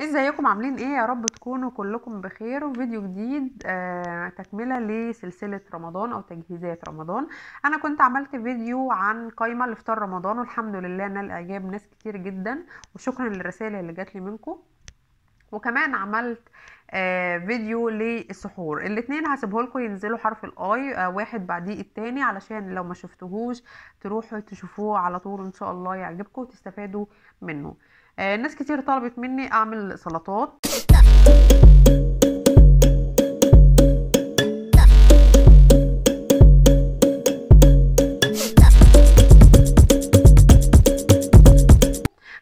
ازيكم عاملين ايه يا رب تكونوا كلكم بخير وفيديو جديد آه تكمله لسلسله رمضان او تجهيزات رمضان انا كنت عملت فيديو عن قايمه لافطار رمضان والحمد لله نال اعجاب ناس كتير جدا وشكرا للرسالة اللي جات لي منكم وكمان عملت آه فيديو للسحور الاثنين هسيبه لكم ينزلوا حرف الاي آه واحد بعديه التاني علشان لو ما شفتهوش تروحوا تشوفوه على طول ان شاء الله يعجبكم وتستفادوا منه آه، ناس كتير طلبت مني اعمل سلطات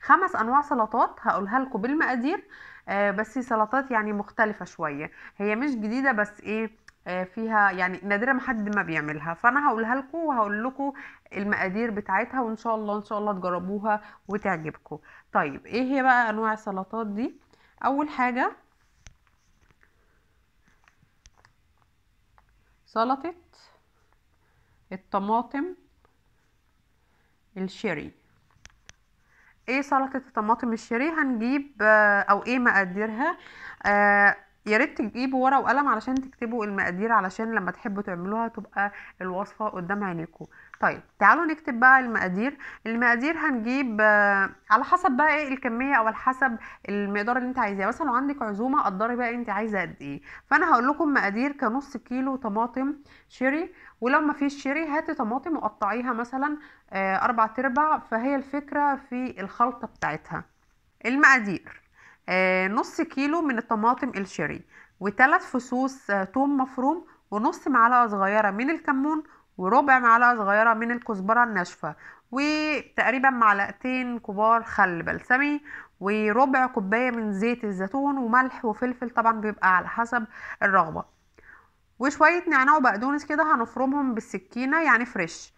خمس انواع سلطات هقولها لكم بالمقادير آه بس سلطات يعني مختلفة شوية هي مش جديدة بس ايه آه، فيها يعني نادرا ما حد ما بيعملها فانا هقولها لكم وهقول لكم المقادير بتاعتها وان شاء الله ان شاء الله تجربوها وتعجبكم طيب ايه هي بقى انواع السلطات دي اول حاجه سلطه الطماطم الشيري ايه سلطه الطماطم الشيري هنجيب آه، او ايه مقاديرها آه يا ريت تجيبوا ورقه وقلم علشان تكتبوا المقادير علشان لما تحبوا تعملوها تبقى الوصفه قدام عينيكم طيب تعالوا نكتب بقى المقادير المقادير هنجيب آه على حسب بقى ايه الكميه او على حسب المقدار اللي انت عايزاه مثلا لو عندك عزومه قدري بقى انت عايزه قد ايه فانا هقول لكم مقادير كنص كيلو طماطم شيري ولو ما فيش شيري هاتي طماطم وقطعيها مثلا آه اربع تربع فهي الفكره في الخلطه بتاعتها المقادير آه، نص كيلو من الطماطم الشيري وثلاث فصوص آه، توم مفروم ونص معلقة صغيرة من الكمون وربع معلقة صغيرة من الكزبرة الناشفة وتقريبا معلقتين كبار خل بلسمي وربع كوباية من زيت الزيتون وملح وفلفل طبعا بيبقى على حسب الرغبة وشوية نعناع وبقدونس كده هنفرمهم بالسكينة يعني فريش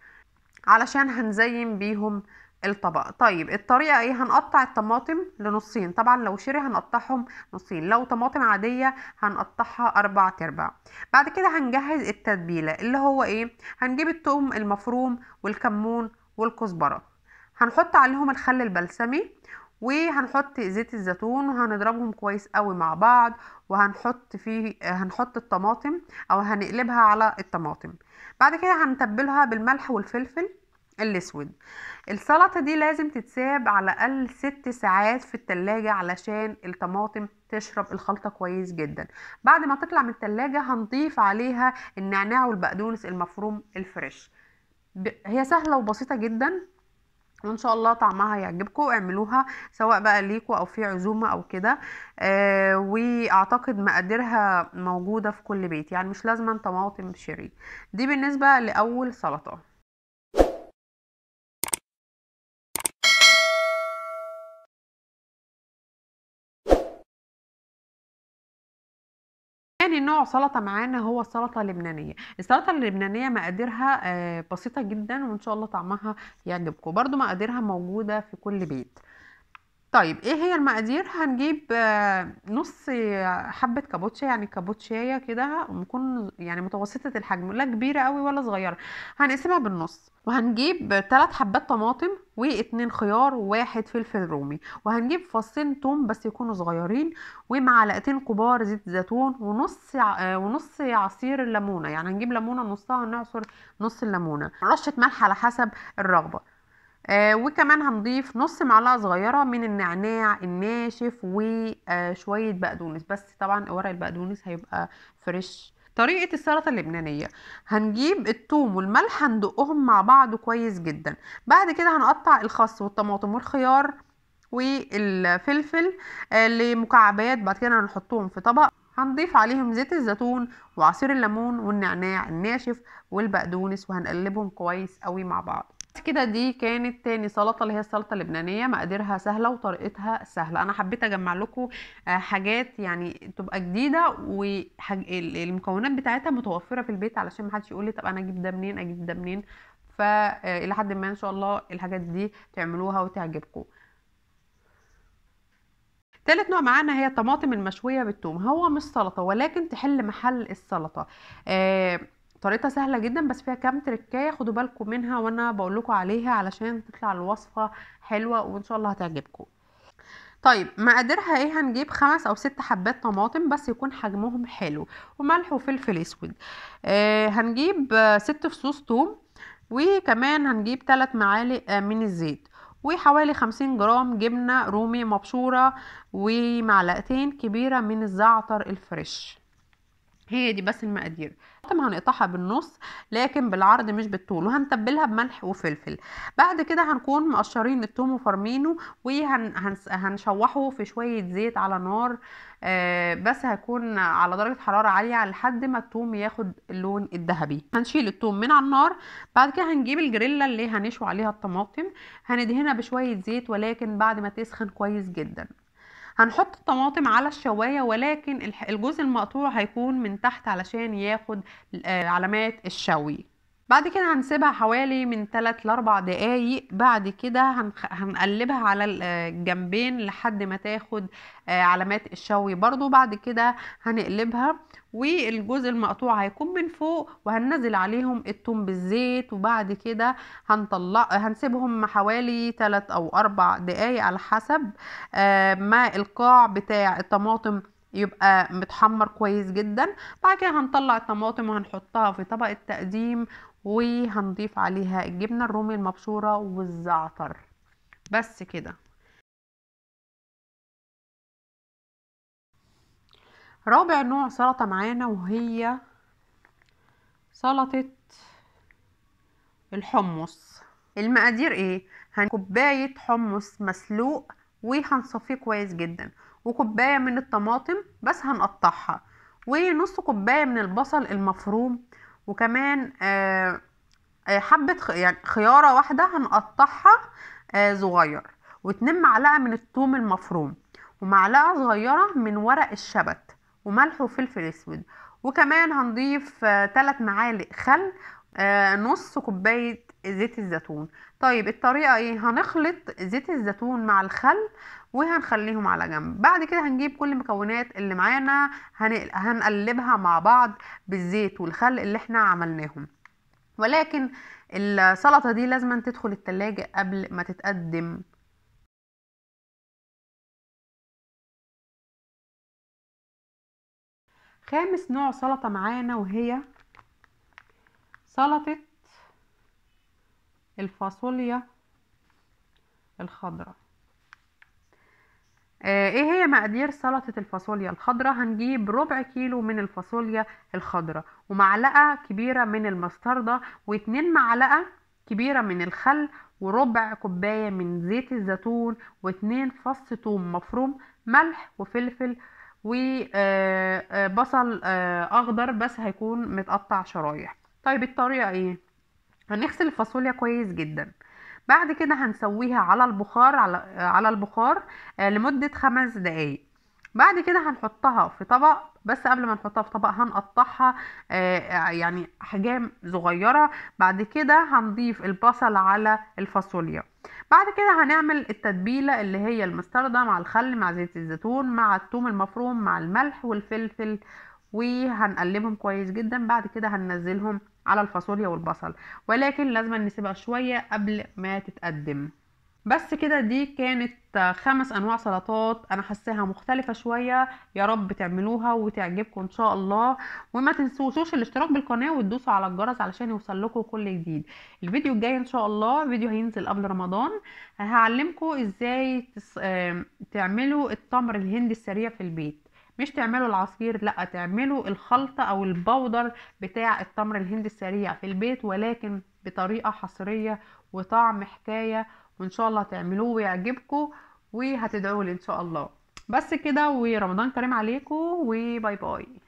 علشان هنزين بيهم الطبق طيب الطريقة ايه هنقطع الطماطم لنصين طبعا لو شيري هنقطعهم نصين لو طماطم عادية هنقطعها اربع تربع بعد كده هنجهز التتبيلة اللي هو ايه هنجيب التوم المفروم والكمون والكزبرة هنحط عليهم الخل البلسمي وهنحط زيت الزيتون وهنضربهم كويس قوي مع بعض وهنحط فيه هنحط الطماطم او هنقلبها على الطماطم بعد كده هنتبلها بالملح والفلفل الاسود السلطه دي لازم تتساب على الاقل ست ساعات في التلاجة علشان الطماطم تشرب الخلطه كويس جدا بعد ما تطلع من التلاجة هنضيف عليها النعناع والبقدونس المفروم الفريش هي سهله وبسيطه جدا وان شاء الله طعمها يعجبكم اعملوها سواء بقى ليكوا او في عزومه او كده آه واعتقد مقاديرها موجوده في كل بيت يعني مش لازم طماطم شيري دي بالنسبه لاول سلطه تاني نوع سلطه معانا هو السلطه اللبنانيه السلطه اللبنانيه مقاديرها آه، بسيطه جدا وان شاء الله طعمها يعجبكم برده مقاديرها موجوده في كل بيت طيب ايه هي المقادير هنجيب آه، نص حبه كابوتشا يعني كابوتشايه كده نكون يعني متوسطه الحجم لا كبيره قوي ولا صغيره هنقسمها بالنص وهنجيب 3 حبات طماطم واثنين خيار وواحد فلفل رومي وهنجيب فصين توم بس يكونوا صغيرين ومعلقتين كبار زيت زيتون ونص آه، ونص عصير الليمونه يعني هنجيب ليمونه نصها نعصر نص الليمونه رشه ملح على حسب الرغبه آه وكمان هنضيف نص معلقه صغيره من النعناع الناشف وشويه بقدونس بس طبعا ورق البقدونس هيبقى فريش طريقة السلطة اللبنانية هنجيب الثوم والملح هندقهم مع بعض كويس جدا بعد كده هنقطع الخس والطماطم والخيار والفلفل آه، لمكعبات بعد كده هنحطهم في طبق هنضيف عليهم زيت الزيتون وعصير الليمون والنعناع الناشف والبقدونس وهنقلبهم كويس قوي مع بعض كده دي كانت تاني سلطه اللي هي السلطه اللبنانيه مقاديرها سهله وطريقتها سهله انا حبيت اجمع لكم آه، حاجات يعني تبقى جديده والمكونات وحاج... بتاعتها متوفره في البيت علشان محدش يقول لي طب انا اجيب ده منين اجيب ده منين فالى آه، حد ما ان شاء الله الحاجات دي تعملوها وتعجبكم تالت نوع معانا هي الطماطم المشويه بالثوم هو مش سلطه ولكن تحل محل السلطه آه طريقتها سهله جدا بس فيها كام تركايه خدوا بالكم منها وانا بقول لكم عليها علشان تطلع الوصفه حلوه وان شاء الله هتعجبكم طيب مقاديرها ايه هنجيب خمس او ست حبات طماطم بس يكون حجمهم حلو وملح وفلفل اسود آه هنجيب ست فصوص توم وكمان هنجيب ثلاث معالق آه، من الزيت وحوالي خمسين جرام جبنة رومي مبشورة ومعلقتين كبيرة من الزعتر الفريش هي دي بس المقادير هنقطعها بالنص لكن بالعرض مش بالطول وهنتبلها بملح وفلفل بعد كده هنكون مقشرين التوم وفرمينه وهنشوحه في شويه زيت على نار آه، بس هيكون على درجه حراره عاليه لحد ما التوم ياخد اللون الذهبي هنشيل التوم من على النار بعد كده هنجيب الجريلا اللي هنشوي عليها الطماطم هندهنها بشويه زيت ولكن بعد ما تسخن كويس جدا هنحط الطماطم على الشوايه ولكن الجزء المقطوع هيكون من تحت علشان ياخد آه، علامات الشوي بعد كده هنسيبها حوالي من 3 ل 4 دقايق بعد كده هنخ... هنقلبها على الجنبين لحد ما تاخد آه، علامات الشوي برضو بعد كده هنقلبها والجزء المقطوع هيكون من فوق وهننزل عليهم التوم بالزيت وبعد كده هنطلع هنسيبهم حوالي 3 او 4 دقايق على حسب آه، ما القاع بتاع الطماطم يبقى متحمر كويس جدا بعد كده هنطلع الطماطم وهنحطها في طبق التقديم وهنضيف عليها الجبنة الرومي المبشورة والزعتر بس كده رابع نوع سلطة معانا وهي سلطة الحمص المقادير ايه كوباية حمص مسلوق وهنصفيه كويس جدا وكوباية من الطماطم بس هنقطعها ونص كوباية من البصل المفروم وكمان آه، آه، حبة يعني خيارة واحدة هنقطعها آه، صغير واتنين معلقة من التوم المفروم ومعلقة صغيرة من ورق الشبت وملح وفلفل اسود وكمان هنضيف ثلاث معالق خل نص كوباية زيت الزيتون طيب الطريقة ايه هنخلط زيت الزيتون مع الخل وهنخليهم على جنب بعد كده هنجيب كل المكونات اللي معانا هنقلبها مع بعض بالزيت والخل اللي احنا عملناهم ولكن السلطة دي لازم تدخل التلاجة قبل ما تتقدم خامس نوع سلطة معانا وهي سلطة الفاصوليا الخضراء آه، ايه هي مقادير سلطة الفاصوليا الخضراء هنجيب ربع كيلو من الفاصوليا الخضراء ومعلقة كبيرة من المستردة واتنين معلقة كبيرة من الخل وربع كوباية من زيت الزيتون واتنين فص ثوم مفروم ملح وفلفل وبصل آه، آه، اخضر بس هيكون متقطع شرايح طيب الطريقة ايه هنغسل الفاصوليا كويس جدا بعد كده هنسويها على البخار على, على البخار آه، لمدة خمس دقايق بعد كده هنحطها في طبق بس قبل ما نحطها في طبق هنقطعها آه، آه، يعني احجام صغيره بعد كده هنضيف البصل على الفاصوليا بعد كده هنعمل التتبيله اللي هي المستردة مع الخل مع زيت الزيتون مع الثوم المفروم مع الملح والفلفل وهنقلبهم كويس جدا بعد كده هننزلهم على الفاصوليا والبصل ولكن لازم نسيبها شوية قبل ما تتقدم بس كده دي كانت خمس انواع سلطات انا حاساها مختلفه شويه يا رب تعملوها وتعجبكم ان شاء الله وما تنسوش الاشتراك بالقناه وتدوسوا على الجرس علشان يوصل لكم كل جديد الفيديو الجاي ان شاء الله فيديو هينزل قبل رمضان هعلمكم ازاي تعملوا التمر الهندي السريع في البيت مش تعملوا العصير لا تعملوا الخلطة او البودر بتاع التمر الهندي السريع في البيت ولكن بطريقة حصرية وطعم حكاية وان شاء الله تعملوه ويعجبكم وهتدعوا لي ان شاء الله بس كده ورمضان كريم عليكم وباي باي